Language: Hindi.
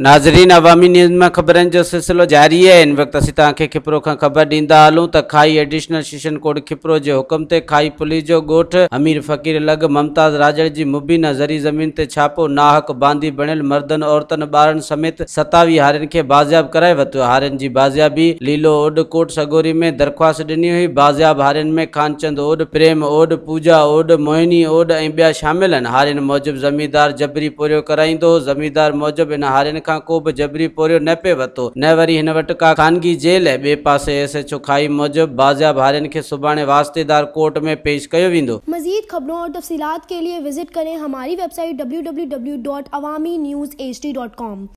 नाज़रीन अवामी न्यूज़ में खबर जो सिलसिलो जारी है इन वक्त असि तव्हांखे खिपरो ख़बर डींदा हलूँ तो खाई एडिशनल सेशन कोड खिपरो के हुकुम से खाई पुलिस जो गोठ अमीर फ़कीर लग मुमताज़ राजड़ की मुबीन ज़री ज़मीन से छापो नाहक बांदी बणल मर्द औरतनि समेत सतवी हार के बाज़ियाब कराए वरितो हार की बाज़ियाबी लीलो ओड कोट सगोरी में दरख़्वास्त ॾिनी हुई बाज़ियाब हार में खानचंद ओड प्रेम ओड पूजा ओड मोहिनी ओड ए ॿिया शामिल हार हारियुनि जमींदार जबरी पोरियो कराई जमींदार ज़मीदार इन हार खां को जबरी पोरियो न पे वरितो न वरी हिन का ख़ानगी जेल ऐं ॿिए पासे एस एच ओ खाई मूजिबि बाज़ियाब हारियुनि के सुबाने वास्तेदार कोर्ट में पेश किया वेंदो मज़ीद ख़बरों और तफसीत के लिए विज़िट करें हमारी website W W W dot Awami news H D dot com